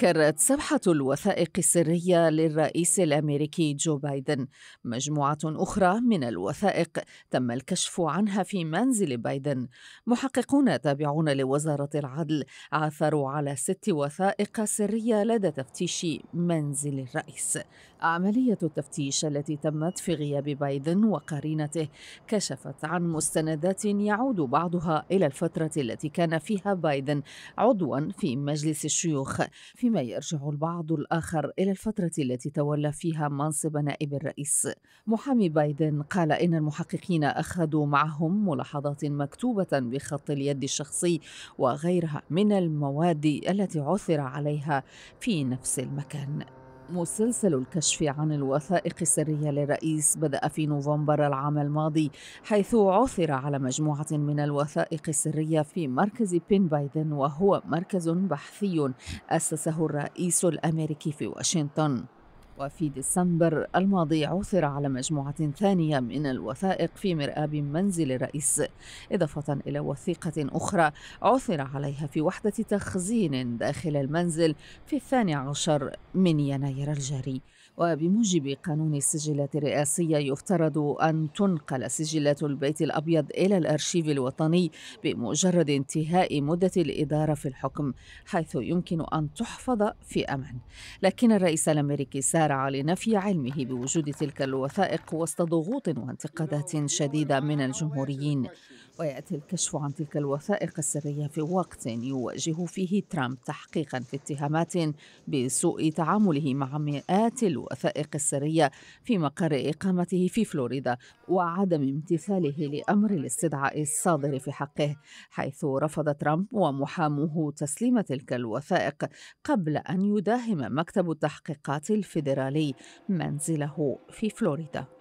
كرت سبحة الوثائق السرية للرئيس الأمريكي جو بايدن مجموعة أخرى من الوثائق تم الكشف عنها في منزل بايدن محققون تابعون لوزارة العدل عثروا على ست وثائق سرية لدى تفتيش منزل الرئيس عملية التفتيش التي تمت في غياب بايدن وقرينته كشفت عن مستندات يعود بعضها إلى الفترة التي كان فيها بايدن عضوا في مجلس الشيوخ الصاروخ فيما يرجع البعض الآخر إلى الفترة التي تولى فيها منصب نائب الرئيس محامي بايدن قال إن المحققين أخذوا معهم ملاحظات مكتوبة بخط اليد الشخصي وغيرها من المواد التي عثر عليها في نفس المكان مسلسل الكشف عن الوثائق السرية للرئيس بدأ في نوفمبر العام الماضي حيث عثر على مجموعة من الوثائق السرية في مركز بين بايدن وهو مركز بحثي أسسه الرئيس الأمريكي في واشنطن وفي ديسمبر الماضي عثر على مجموعة ثانية من الوثائق في مرآب منزل الرئيس إضافة إلى وثيقة أخرى عثر عليها في وحدة تخزين داخل المنزل في الثاني عشر من يناير الجاري وبموجب قانون السجلات الرئاسية يفترض أن تنقل سجلات البيت الأبيض إلى الأرشيف الوطني بمجرد انتهاء مدة الإدارة في الحكم حيث يمكن أن تحفظ في أمان لكن الرئيس الأمريكي سارة على لنفي علمه بوجود تلك الوثائق وسط ضغوط وانتقادات شديده من الجمهوريين ويأتي الكشف عن تلك الوثائق السرية في وقت يواجه فيه ترامب تحقيقا في اتهامات بسوء تعامله مع مئات الوثائق السرية في مقر إقامته في فلوريدا وعدم امتثاله لأمر الاستدعاء الصادر في حقه حيث رفض ترامب ومحاموه تسليم تلك الوثائق قبل أن يداهم مكتب التحقيقات الفيدرالي منزله في فلوريدا